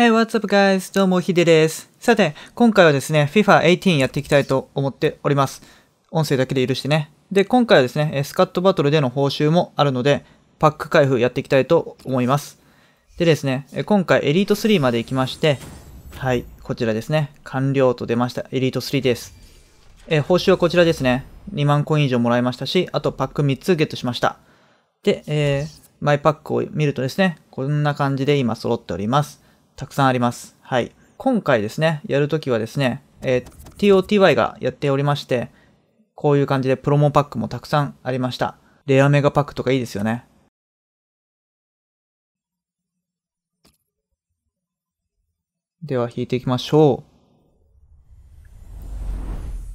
Hey, what's up guys? どうもヒデです。さて、今回はですね、FIFA18 やっていきたいと思っております。音声だけで許してね。で、今回はですね、スカットバトルでの報酬もあるので、パック開封やっていきたいと思います。でですね、今回エリート3まで行きまして、はい、こちらですね。完了と出ました。エリート3です。え報酬はこちらですね。2万コイン以上もらいましたし、あとパック3つゲットしました。で、えー、マイパックを見るとですね、こんな感じで今揃っております。たくさんあります。はい。今回ですね、やるときはですね、えー、TOTY がやっておりまして、こういう感じでプロモパックもたくさんありました。レアメガパックとかいいですよね。では引いていきましょ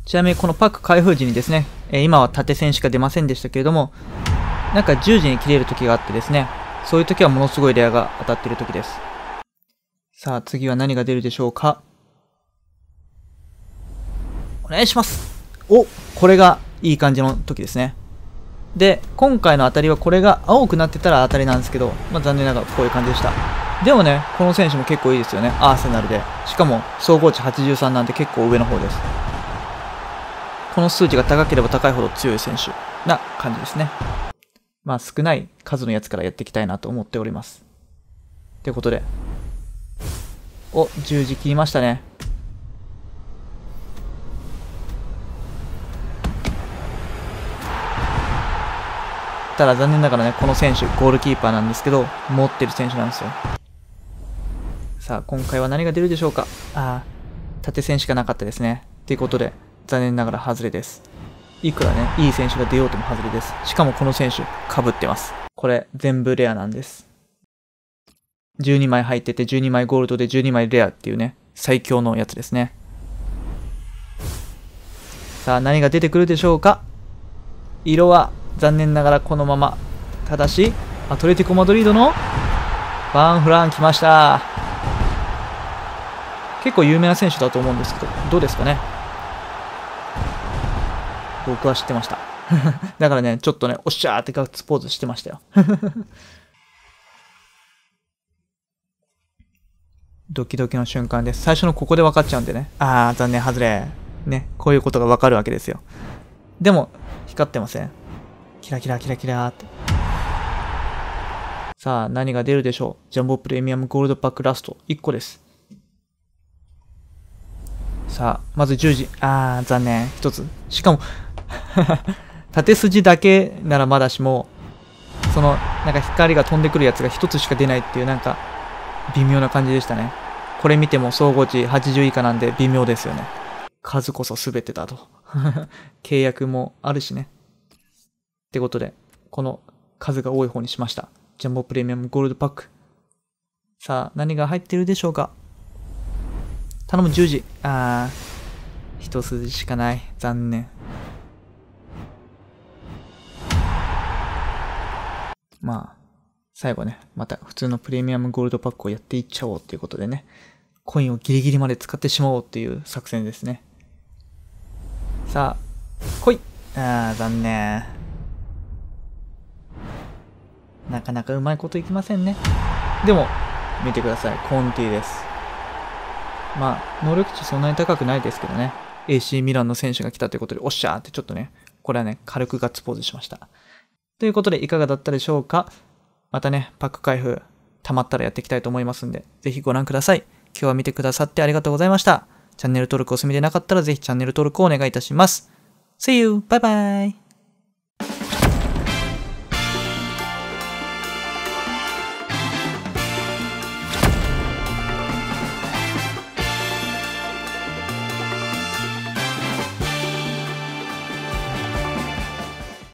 う。ちなみにこのパック開封時にですね、え今は縦線しか出ませんでしたけれども、なんか10時に切れる時があってですね、そういう時はものすごいレアが当たっている時です。さあ、次は何が出るでしょうかお願いしますおこれがいい感じの時ですね。で、今回の当たりはこれが青くなってたら当たりなんですけど、まあ、残念ながらこういう感じでした。でもね、この選手も結構いいですよね。アーセナルで。しかも、総合値83なんて結構上の方です。この数値が高ければ高いほど強い選手な感じですね。まあ少ない数のやつからやっていきたいなと思っております。ということで、お、十字切りましたね。ただ残念ながらね、この選手、ゴールキーパーなんですけど、持ってる選手なんですよ。さあ、今回は何が出るでしょうかああ、縦線しかなかったですね。ということで、残念ながら外れです。いくらね、いい選手が出ようとも外れです。しかもこの選手、かぶってます。これ、全部レアなんです。12枚入ってて12枚ゴールドで12枚レアっていうね最強のやつですねさあ何が出てくるでしょうか色は残念ながらこのままただしアトレティコ・マドリードのバーン・フラン来ました結構有名な選手だと思うんですけどどうですかね僕は知ってました だからねちょっとねおっしゃーってガッツポーズしてましたよ ドキドキの瞬間です。最初のここで分かっちゃうんでね。あー、残念、外れ。ね、こういうことが分かるわけですよ。でも、光ってません。キラキラキラキラーって。さあ、何が出るでしょうジャンボプレミアムゴールドパックラスト1個です。さあ、まず10時。あー、残念。1つ。しかも 縦筋だけならまだしも、その、なんか光が飛んでくるやつが1つしか出ないっていう、なんか、微妙な感じでしたね。これ見ても総合値80以下なんで微妙ですよね。数こそ全てだと。契約もあるしね。ってことで、この数が多い方にしました。ジャンボプレミアムゴールドパック。さあ、何が入ってるでしょうか頼む10時。あー、一筋しかない。残念。まあ。最後ね、また普通のプレミアムゴールドパックをやっていっちゃおうっていうことでね、コインをギリギリまで使ってしまおうっていう作戦ですね。さあ、来いあー、残念。なかなかうまいこといきませんね。でも、見てください。コンティです。まあ、能力値そんなに高くないですけどね。AC ミランの選手が来たということで、おっしゃーってちょっとね、これはね、軽くガッツポーズしました。ということで、いかがだったでしょうかまたね、パック開封、溜まったらやっていきたいと思いますんで、ぜひご覧ください。今日は見てくださってありがとうございました。チャンネル登録お済みでなかったらぜひチャンネル登録をお願いいたします。See you! Bye bye!